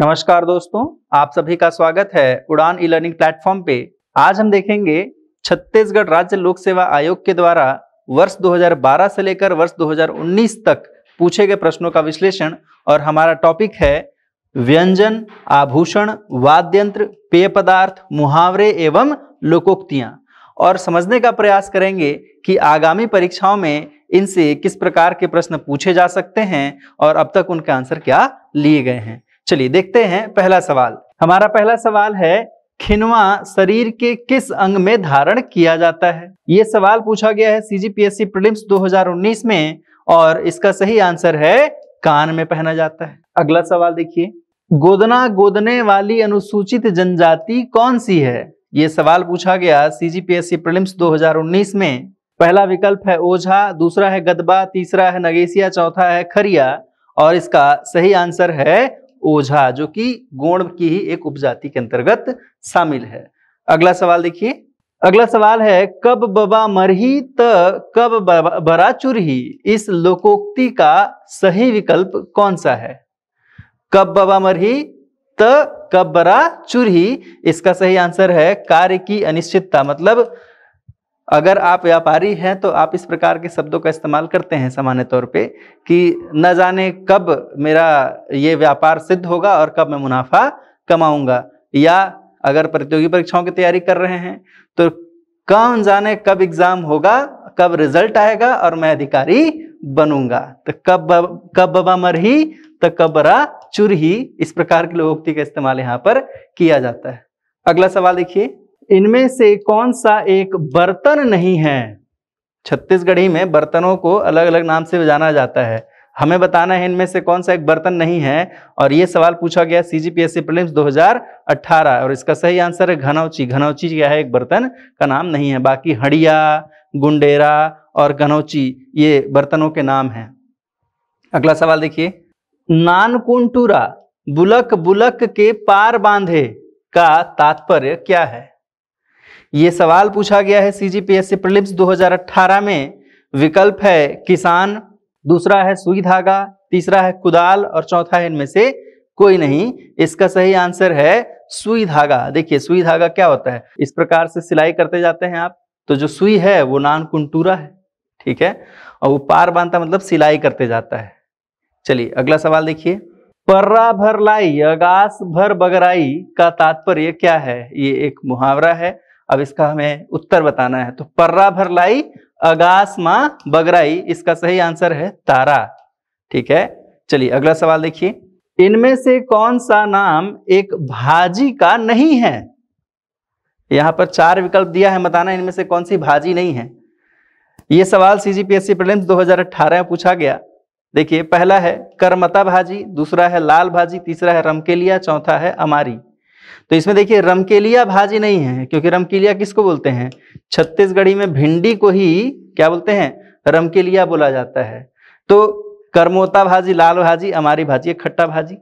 नमस्कार दोस्तों आप सभी का स्वागत है उड़ान ई लर्निंग प्लेटफॉर्म पे आज हम देखेंगे छत्तीसगढ़ राज्य लोक सेवा आयोग के द्वारा वर्ष 2012 से लेकर वर्ष 2019 तक पूछे गए प्रश्नों का विश्लेषण और हमारा टॉपिक है व्यंजन आभूषण वाद्यंत्र पेय पदार्थ मुहावरे एवं लोकोक्तियां और समझने का प्रयास करेंगे कि आगामी परीक्षाओं में इनसे किस प्रकार के प्रश्न पूछे जा सकते हैं और अब तक उनके आंसर क्या लिए गए हैं चलिए देखते हैं पहला सवाल हमारा पहला सवाल है खिनवा शरीर के किस अंग में धारण किया जाता है ये सवाल पूछा गया है सीजीपीएससी प्रीलिम्स 2019 में और इसका सही आंसर है कान में पहना जाता है अगला सवाल देखिए गोदना गोदने वाली अनुसूचित जनजाति कौन सी है ये सवाल पूछा गया सीजीपीएससी प्रीलिम्स 2019 में पहला विकल्प है ओझा दूसरा है गदबा तीसरा है नगेसिया चौथा है खरिया और इसका सही आंसर है ओझा जो कि गोण की ही एक उपजाति के अंतर्गत शामिल है अगला सवाल देखिए अगला सवाल है कब बबा मरही त कब बरा चुरही इस लोकोक्ति का सही विकल्प कौन सा है कब बबा मरही त कब बरा चुरही इसका सही आंसर है कार्य की अनिश्चितता मतलब अगर आप व्यापारी हैं तो आप इस प्रकार के शब्दों का इस्तेमाल करते हैं सामान्य तौर पे कि न जाने कब मेरा ये व्यापार सिद्ध होगा और कब मैं मुनाफा कमाऊंगा या अगर प्रतियोगी परीक्षाओं की तैयारी कर रहे हैं तो कौन जाने कब एग्जाम होगा कब रिजल्ट आएगा और मैं अधिकारी बनूंगा तो कब कब बबा मर ही तो कब बरा चुर ही इस प्रकार की लोगोक्ति का इस्तेमाल यहाँ पर किया जाता है अगला सवाल देखिए इनमें से कौन सा एक बर्तन नहीं है छत्तीसगढ़ी में बर्तनों को अलग अलग नाम से जाना जाता है हमें बताना है इनमें से कौन सा एक बर्तन नहीं है और ये सवाल पूछा गया सी जी पी एस और इसका सही आंसर है घनौची घनौची क्या है एक बर्तन का नाम नहीं है बाकी हड़िया गुंडेरा और घनौची ये बर्तनों के नाम हैं अगला सवाल देखिए नानकुंटूरा बुलक बुलक के पार बांधे का तात्पर्य क्या है ये सवाल पूछा गया है सीजीपीएससी हजार 2018 में विकल्प है किसान दूसरा है सुई धागा तीसरा है कुदाल और चौथा है इनमें से कोई नहीं इसका सही आंसर है सुई धागा देखिए सुई धागा क्या होता है इस प्रकार से सिलाई करते जाते हैं आप तो जो सुई है वो नान कुंटूरा है ठीक है और वो पार बांधता मतलब सिलाई करते जाता है चलिए अगला सवाल देखिए पर्रा भर लाई अगास भर बगराई का तात्पर्य क्या है ये एक मुहावरा है अब इसका हमें उत्तर बताना है तो पर्रा भरलाई अगास माँ बगराई इसका सही आंसर है तारा ठीक है चलिए अगला सवाल देखिए इनमें से कौन सा नाम एक भाजी का नहीं है यहां पर चार विकल्प दिया है बताना इनमें से कौन सी भाजी नहीं है यह सवाल सीजीपीएससी प्रीलिम्स 2018 में पूछा गया देखिए पहला है करमता भाजी दूसरा है लाल भाजी तीसरा है रमकेलिया चौथा है अमारी तो इसमें देखिए रमकेलिया भाजी नहीं है क्योंकि रमकेलिया किसको बोलते हैं छत्तीसगढ़ी में भिंडी को ही क्या बोलते हैं रमकेलिया बोला जाता है तो करमोता भाजी लाल भाजी अमारी भाजी खट्टा भाजी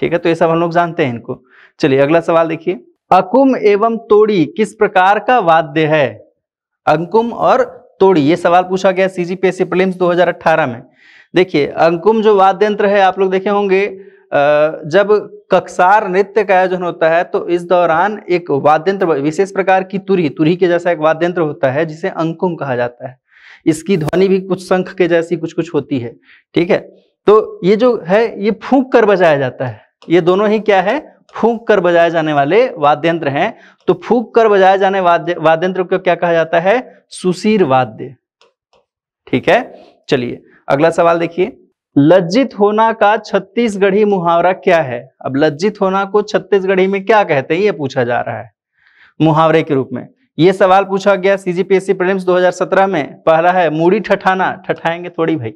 ठीक है तो ये सब हम लोग जानते हैं इनको चलिए अगला सवाल देखिए अकुम एवं तोड़ी किस प्रकार का वाद्य है अंकुम और तोड़ी ये सवाल पूछा गया सीजीपीएससी प्रीलिम्स 2018 में देखिए अंकुम जो वाद्य यंत्र है आप लोग देखे होंगे जब ककसार नृत्य का आयोजन होता है तो इस दौरान एक वाद्यंत्र विशेष प्रकार की तुरही तुरही के जैसा एक वाद्यंत्र होता है जिसे अंकुम कहा जाता है इसकी ध्वनि भी कुछ शंख के जैसी कुछ कुछ होती है ठीक है तो ये जो है ये फूंक कर बजाया जाता है ये दोनों ही क्या है फूंक कर बजाए जाने वाले वाद्यंत्र हैं तो फूंक कर बजाए जाने वाद्य वाद्यंत्र को क्या कहा जाता है सुशीर वाद्य ठीक है चलिए अगला सवाल देखिए लज्जित होना का छत्तीसगढ़ी मुहावरा क्या है अब लज्जित होना को छत्तीसगढ़ी में क्या कहते हैं ये पूछा जा रहा है मुहावरे के रूप में ये सवाल पूछा गया सीजीपीएससी प्रीलिम्स 2017 में पहला है मूड़ी ठठाना ठठाएंगे थोड़ी भाई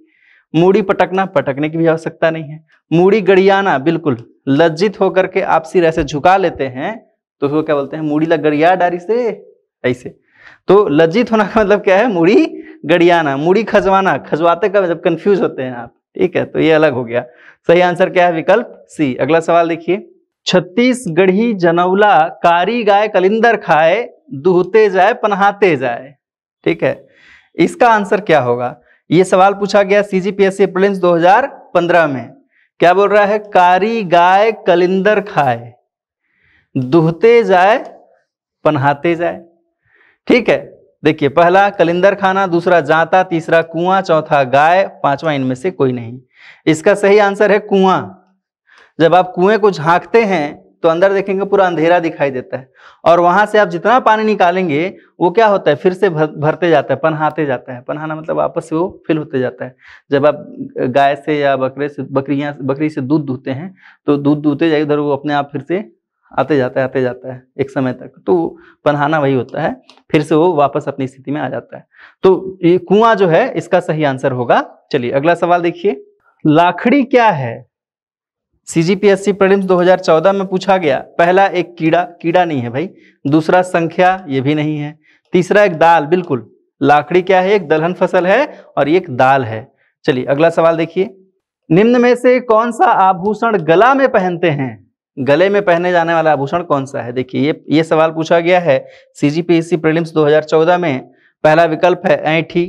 मूड़ी पटकना पटकने की भी आवश्यकता नहीं है मूड़ी गड़ियाना बिल्कुल लज्जित होकर के आप सिर ऐसे झुका लेते हैं तो उसको क्या बोलते हैं मूड़ी लग गड़िया डारी से ऐसे तो लज्जित होना का मतलब क्या है मूड़ी गड़ियाना मूड़ी खजवाना खजवाते का मतलब कंफ्यूज होते हैं आप ठीक है तो ये अलग हो गया सही आंसर क्या है विकल्प सी अगला सवाल देखिए छत्तीसगढ़ी जनौला कारी गाय कलिंदर खाए दुहते जाए पनहाते जाए ठीक है इसका आंसर क्या होगा ये सवाल पूछा गया सी जी पी एस सी में क्या बोल रहा है कारी गाय कलिंदर खाए दुहते जाए पनहाते जाए ठीक है देखिए पहला कलिंदर खाना दूसरा जाता तीसरा कुआं चौथा गाय पांचवा इनमें से कोई नहीं इसका सही आंसर है कुआं जब आप कुएं को झांकते हैं तो अंदर देखेंगे पूरा अंधेरा दिखाई देता है और वहां से आप जितना पानी निकालेंगे वो क्या होता है फिर से भर, भरते जाता है पनहाते जाता है पनहाना मतलब आपस से वो फिल होते जाता है जब आप गाय से या बकरे से बकरियां बकरी से दूध दूहते हैं तो दूध दूहते जाए उधर वो अपने आप फिर से आते जाता है आते जाता है एक समय तक तो पन्हाना वही होता है फिर से वो वापस अपनी स्थिति में आ जाता है तो ये कुआं जो है इसका सही आंसर होगा चलिए अगला सवाल देखिए लाखड़ी क्या है C G P S CGPSC prelims चौदह में पूछा गया पहला एक कीड़ा कीड़ा नहीं है भाई दूसरा संख्या ये भी नहीं है तीसरा एक दाल बिल्कुल लाखड़ी क्या है एक दलहन फसल है और एक दाल है चलिए अगला सवाल देखिए निम्न में से कौन सा आभूषण गला में पहनते हैं गले में पहने जाने वाला आभूषण कौन सा है देखिए ये ये सवाल पूछा गया है सीजीपीएससी प्रीलिम्स 2014 में पहला विकल्प है ऐठी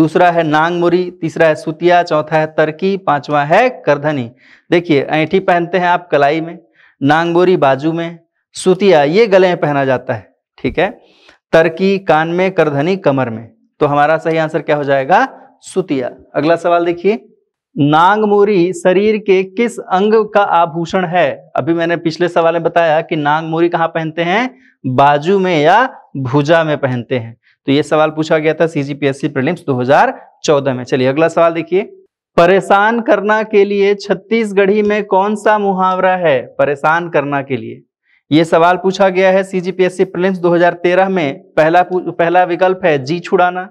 दूसरा है नांगमुरी तीसरा है सुतिया चौथा है तरकी पांचवा है करधनी देखिए ऐठी पहनते हैं आप कलाई में नांगमुरी बाजू में सुतिया ये गले में पहना जाता है ठीक है तरकी कान में करधनी कमर में तो हमारा सही आंसर क्या हो जाएगा सुतिया अगला सवाल देखिए नांगमोरी शरीर के किस अंग का आभूषण है अभी मैंने पिछले सवाल में बताया कि नांगमोरी कहाँ पहनते हैं बाजू में या भुजा में पहनते हैं तो ये सवाल पूछा गया था सीजीपीएससी प्रीलिम्स 2014 में चलिए अगला सवाल देखिए परेशान करना के लिए छत्तीसगढ़ी में कौन सा मुहावरा है परेशान करना के लिए ये सवाल पूछा गया है सीजीपीएससी प्रीलिम्स 2013 में पहला पहला विकल्प है जी छुड़ाना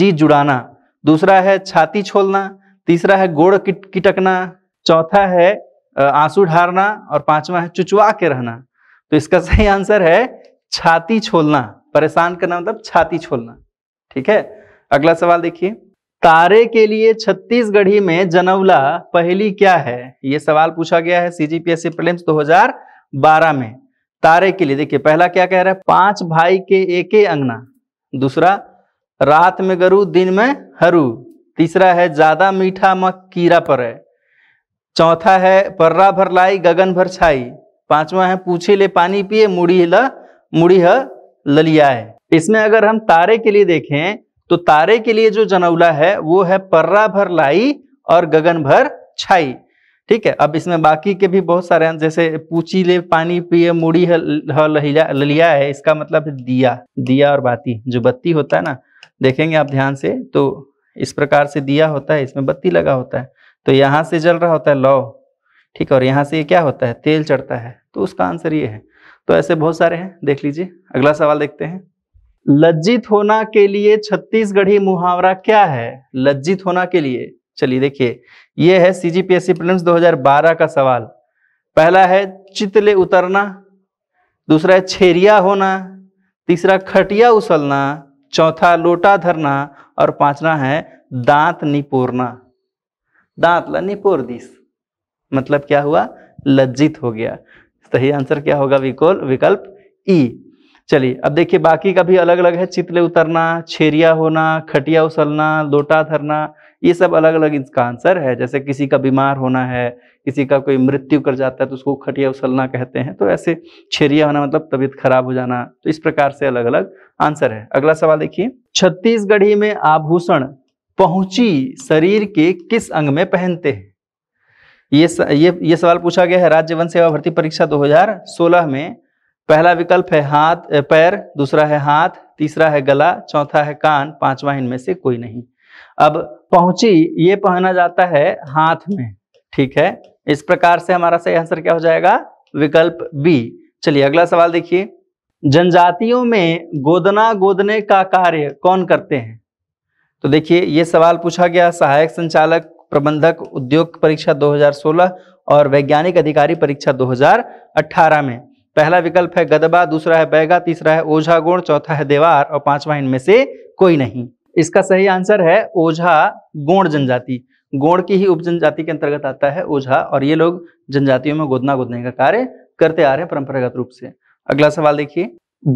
जी जुड़ाना दूसरा है छाती छोलना तीसरा है गोड़ किटकना चौथा है आंसू ढारना और पांचवा है चुचवा के रहना तो इसका सही आंसर है छाती छोलना परेशान करना मतलब छाती छोलना ठीक है अगला सवाल देखिए तारे के लिए छत्तीसगढ़ी में जनौला पहली क्या है ये सवाल पूछा गया है सीजीपीएससी प्रीलिम्स 2012 में तारे के लिए देखिए पहला क्या कह रहा है पांच भाई के एक अंगना दूसरा रात में गरु दिन में हरू तीसरा है ज्यादा मीठा मत कीड़ा पड़े चौथा है पर्रा भर लाई गगन भर छाई पांचवा है पूछे ले पानी पिए मुड़ी ल मुड़ी ह है इसमें अगर हम तारे के लिए देखें तो तारे के लिए जो जनौला है वो है पर्रा भर लाई और गगन भर छाई ठीक है अब इसमें बाकी के भी बहुत सारे हैं जैसे पूछी ले पानी पिए मुड़ी ललिया है इसका मतलब दिया दिया और बाती जो बत्ती होता है ना देखेंगे आप ध्यान से तो इस प्रकार से दिया होता है इसमें बत्ती लगा होता है तो यहाँ से जल रहा होता है लौ ठीक है और यहाँ से ये क्या होता है तेल चढ़ता है तो उसका आंसर ये है तो ऐसे बहुत सारे हैं देख लीजिए अगला सवाल देखते हैं लज्जित होना के लिए छत्तीसगढ़ी मुहावरा क्या है लज्जित होना के लिए चलिए देखिए यह है C G P S C prelims का सवाल पहला है चितले उतरना दूसरा है छेरिया होना तीसरा खटिया उछलना चौथा लोटा धरना और पांचवा है दांत निपोरना दांत निपोर दिस मतलब क्या हुआ लज्जित हो गया सही आंसर क्या होगा विकल्प ई चलिए अब देखिए बाकी का भी अलग अलग है चितले उतरना छेरिया होना खटिया उछलना लोटा धरना ये सब अलग अलग इसका आंसर है जैसे किसी का बीमार होना है किसी का कोई मृत्यु कर जाता है तो उसको खटिया उछलना कहते हैं तो ऐसे छेरिया होना मतलब तबीयत खराब हो जाना तो इस प्रकार से अलग अलग आंसर है अगला सवाल देखिए छत्तीसगढ़ी में आभूषण पहुंची शरीर के किस अंग में पहनते हैं ये ये ये सवाल पूछा गया है राज्य वन सेवा भर्ती परीक्षा 2016 में पहला विकल्प है हाथ पैर दूसरा है हाथ तीसरा है गला चौथा है कान पांचवा इनमें से कोई नहीं अब पहुंची ये पहना जाता है हाथ में ठीक है इस प्रकार से हमारा सही आंसर क्या हो जाएगा विकल्प बी चलिए अगला सवाल देखिए जनजातियों में गोदना गोदने का कार्य कौन करते हैं तो देखिए ये सवाल पूछा गया सहायक संचालक प्रबंधक उद्योग परीक्षा 2016 और वैज्ञानिक अधिकारी परीक्षा 2018 में पहला विकल्प है गदबा दूसरा है बैगा तीसरा है ओझा गुण चौथा है देवार और पांचवा इनमें से कोई नहीं इसका सही आंसर है ओझा गोण जनजाति गोण की ही उपजनजाति के अंतर्गत आता है ओझा और ये लोग जनजातियों में गोदना गोदने का कार्य करते आ रहे हैं परंपरागत रूप से अगला सवाल देखिए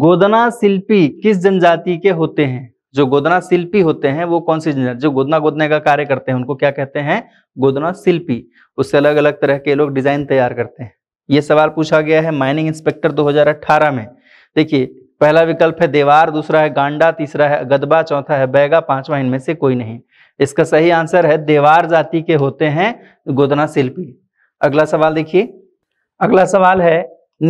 गोदना शिल्पी किस जनजाति के होते हैं जो गोदना शिल्पी होते हैं वो कौन सी जनजाति जो गोदना गोदने का कार्य करते हैं उनको क्या कहते हैं गोदना शिल्पी उससे अलग अलग तरह के लोग डिजाइन तैयार करते हैं ये सवाल पूछा गया है माइनिंग इंस्पेक्टर 2018 में देखिए पहला विकल्प है देवार दूसरा है गांडा तीसरा है गदबा चौथा है बैगा पांचवा इनमें से कोई नहीं इसका सही आंसर है देवार जाति के होते हैं गोदना शिल्पी अगला सवाल देखिए अगला सवाल है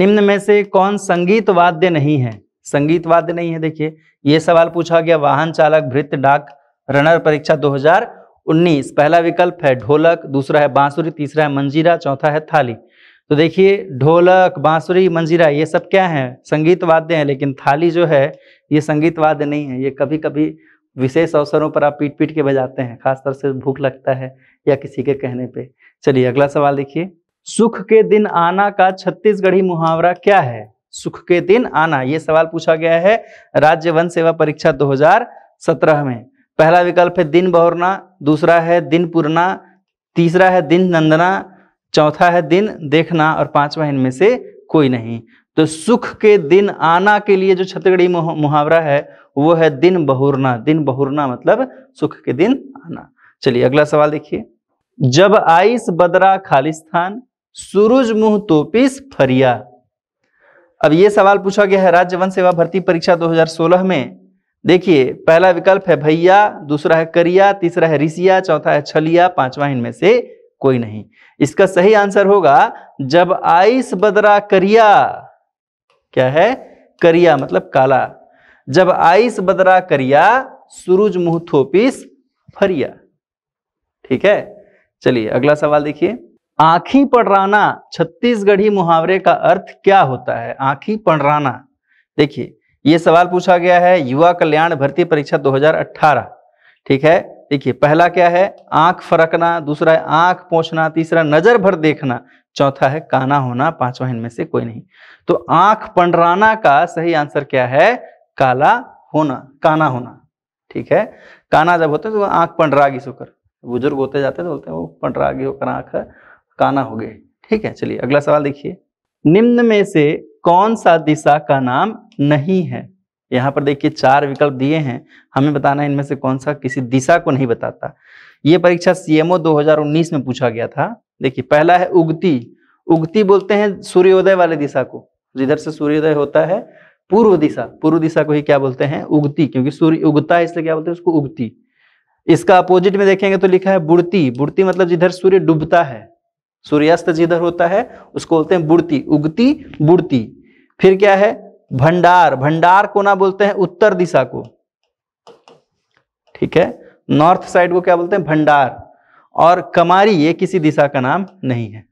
निम्न में से कौन संगीत वाद्य नहीं है संगीत वाद्य नहीं है देखिए ये सवाल पूछा गया वाहन चालक भृत डाक रनर परीक्षा 2019 पहला विकल्प है ढोलक दूसरा है बांसुरी तीसरा है मंजीरा चौथा है थाली तो देखिए ढोलक बांसुरी मंजीरा ये सब क्या है संगीत वाद्य हैं लेकिन थाली जो है ये संगीत वाद्य नहीं है ये कभी कभी विशेष अवसरों पर आप पीट पीट के बजाते हैं खासतौर से भूख लगता है या किसी के कहने पे चलिए अगला सवाल देखिए सुख के दिन आना का छत्तीसगढ़ी मुहावरा क्या है सुख के दिन आना ये सवाल पूछा गया है राज्य वन सेवा परीक्षा 2017 में पहला विकल्प है दिन बहोरना दूसरा है दिन पुरना तीसरा है दिन नंदना चौथा है दिन देखना और पांचवा इनमें से कोई नहीं तो सुख के दिन आना के लिए जो छत्तीसगढ़ी मुहावरा है वो है दिन बहुरना दिन बहुरना मतलब सुख के दिन आना चलिए अगला सवाल देखिए जब आइस बदरा खालिस्तान सूरज मुंह तोपिस फरिया अब ये सवाल पूछा गया है राज्य वन सेवा भर्ती परीक्षा 2016 में देखिए पहला विकल्प है भैया दूसरा है करिया तीसरा है ऋषिया चौथा है छलिया पांचवा इनमें से कोई नहीं इसका सही आंसर होगा जब आइस बदरा करिया क्या है करिया मतलब काला जब आइस बदरा करिया सूरज मुंह थोपिस फरिया ठीक है चलिए अगला सवाल देखिए आंखी पड़राना छत्तीसगढ़ी मुहावरे का अर्थ क्या होता है आंखी पड़राना देखिए ये सवाल पूछा गया है युवा कल्याण भर्ती परीक्षा 2018 ठीक है देखिए पहला क्या है आंख फरकना दूसरा है आंख पहुंचना तीसरा नजर भर देखना चौथा है काना होना पांचवा इनमें से कोई नहीं तो आंख पंडराना का सही आंसर क्या है काला होना काना होना ठीक है काना जब होता है तो आंख पंडरागी सोकर बुजुर्ग होते जाते तो बोलते हैं वो पंडरागी होकर आंख काना हो गए ठीक है चलिए अगला सवाल देखिए निम्न में से कौन सा दिशा का नाम नहीं है यहाँ पर देखिए चार विकल्प दिए हैं हमें बताना है इनमें से कौन सा किसी दिशा को नहीं बताता ये परीक्षा सीएमओ 2019 में पूछा गया था देखिए पहला है उगती उगती बोलते हैं सूर्योदय वाले दिशा को जिधर से सूर्योदय होता है पूर्व दिशा पूर्व दिशा को ही क्या बोलते हैं उगती क्योंकि सूर्य उगता है इसलिए क्या बोलते हैं उसको उगती इसका अपोजिट में देखेंगे तो लिखा है बुड़ती बुड़ती मतलब जिधर सूर्य डूबता है सूर्यास्त जिधर होता है उसको बोलते हैं बुड़ती उगती बुड़ती फिर क्या है भंडार भंडार को ना बोलते हैं उत्तर दिशा को ठीक है नॉर्थ साइड को क्या बोलते हैं भंडार और कमारी ये किसी दिशा का नाम नहीं है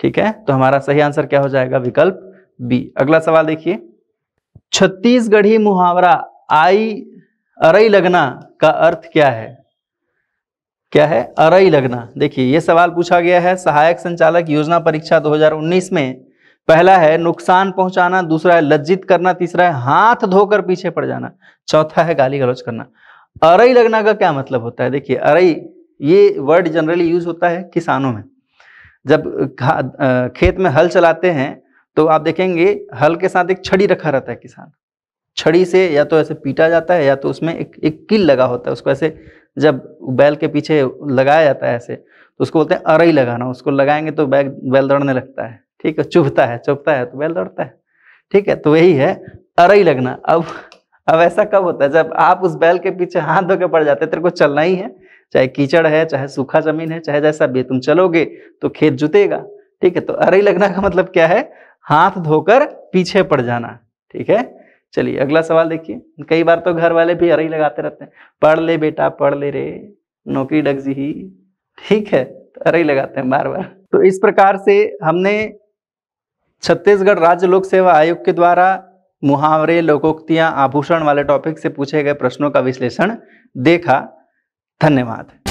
ठीक है तो हमारा सही आंसर क्या हो जाएगा विकल्प बी अगला सवाल देखिए छत्तीसगढ़ी मुहावरा आई अरई लगना का अर्थ क्या है क्या है अरई लगना देखिए ये सवाल पूछा गया है सहायक संचालक योजना परीक्षा 2019 में पहला है नुकसान पहुंचाना दूसरा है लज्जित करना तीसरा है हाथ धोकर पीछे पड़ जाना चौथा है गाली गलौज करना अरई लगना का क्या मतलब होता है देखिए अरई ये वर्ड जनरली यूज होता है किसानों में जब खेत में हल चलाते हैं तो आप देखेंगे हल के साथ एक छड़ी रखा रहता है किसान छड़ी से या तो ऐसे पीटा जाता है या तो उसमें एक एक किल लगा होता है उसको ऐसे जब बैल के पीछे लगाया जाता है ऐसे तो उसको बोलते हैं अरई लगाना उसको लगाएंगे तो बैल बैल दौड़ने लगता है ठीक है चुभता है चुभता है तो बैल दौड़ता है ठीक है तो यही है अरई लगना अब अब ऐसा कब होता है जब आप उस बैल के पीछे हाथ के पड़ जाते तेरे को चलना ही है चाहे कीचड़ है चाहे सूखा जमीन है चाहे जैसा भी तुम चलोगे तो खेत जुतेगा ठीक है तो अरई लगना का मतलब क्या है हाथ धोकर पीछे पड़ जाना ठीक है चलिए अगला सवाल देखिए कई बार तो घर वाले भी अरई लगाते रहते हैं पढ़ ले बेटा पढ़ ले रे नौकरी डगजी ही ठीक है तो अरई लगाते हैं बार बार तो इस प्रकार से हमने छत्तीसगढ़ राज्य लोक सेवा आयोग के द्वारा मुहावरे लोकोक्तियां आभूषण वाले टॉपिक से पूछे गए प्रश्नों का विश्लेषण देखा धन्यवाद